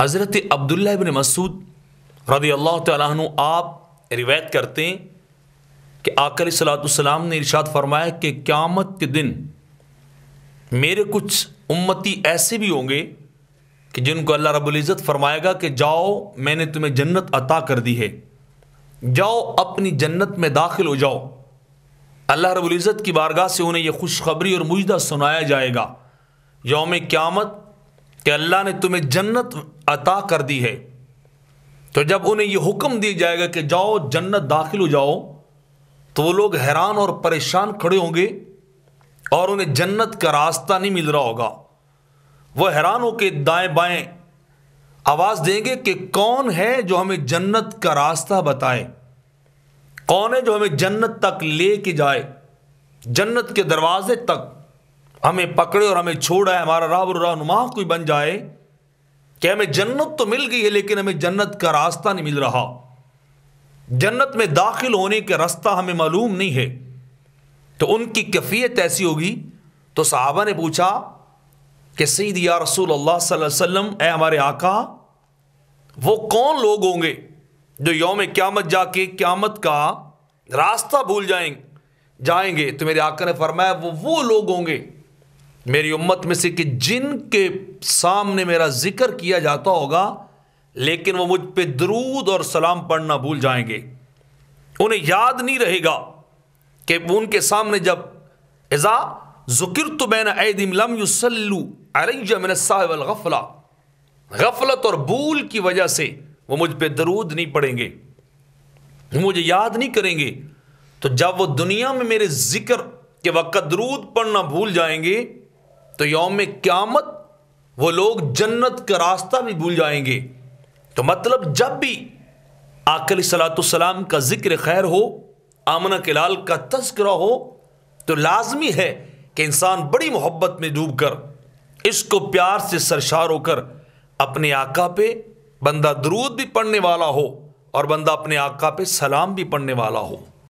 हज़रत अब्दुल्ला इबन मसूद रदी अल्लाह तु आप रिवायत करते हैं कि आकर सलाम ने इर्शाद फरमाया कि क़्यामत के दिन मेरे कुछ उम्मती ऐसे भी होंगे कि जिनको अल्लाह रबुल्ज़त फरमाएगा कि जाओ मैंने तुम्हें जन्नत अता कर दी है जाओ अपनी जन्नत में दाखिल हो जाओ अल्लाह रबुल्ज़त की बारगाह से उन्हें यह खुशखबरी और मुजदा सुनाया जाएगा योम क़्यामत कि अल्लाह ने तुम्हें जन्नत अता कर दी है तो जब उन्हें यह हुक्म दिया जाएगा कि जाओ जन्नत दाखिल हो जाओ तो वो लोग हैरान और परेशान खड़े होंगे और उन्हें जन्नत का रास्ता नहीं मिल रहा होगा वह हैरान होकर दाएं बाएं आवाज़ देंगे कि कौन है जो हमें जन्नत का रास्ता बताए कौन है जो हमें जन्नत तक ले के जाए जन्नत के दरवाजे तक हमें पकड़े और हमें छोड़ा है हमारा राब और रहनुमा कोई बन जाए कि हमें जन्नत तो मिल गई है लेकिन हमें जन्नत का रास्ता नहीं मिल रहा जन्नत में दाखिल होने का रास्ता हमें मालूम नहीं है तो उनकी कैफियत ऐसी होगी तो साहबा ने पूछा कि सईद या रसूल अल्लाह वसल्लम ए हमारे आका वो कौन लोग होंगे जो योम क्यामत जाके क्यामत का रास्ता भूल जाएंगे जाएंगे तो मेरे आका ने फरमाया वो वो लोग होंगे मेरी उम्मत में से कि जिनके सामने मेरा जिक्र किया जाता होगा लेकिन वो मुझ पे दरूद और सलाम पढ़ना भूल जाएंगे उन्हें याद नहीं रहेगा कि उनके सामने जब एज़ा जिक्र तो बैन लम युसल्लू गफला गफलत और भूल की वजह से वो मुझ पर दरूद नहीं पड़ेंगे मुझे याद नहीं करेंगे तो जब वो दुनिया में मेरे जिक्र के वक्त दरूद पढ़ना भूल जाएंगे तो योम क़्यामत वो लोग जन्नत का रास्ता भी भूल जाएंगे तो मतलब जब भी आकल सलातम का ज़िक्र खैर हो आमना के लाल का तस्करा हो तो लाजमी है कि इंसान बड़ी मोहब्बत में डूब कर इसको प्यार से सरशार होकर अपने आका पे बंदा दरूद भी पढ़ने वाला हो और बंदा अपने आका पे सलाम भी पढ़ने वाला हो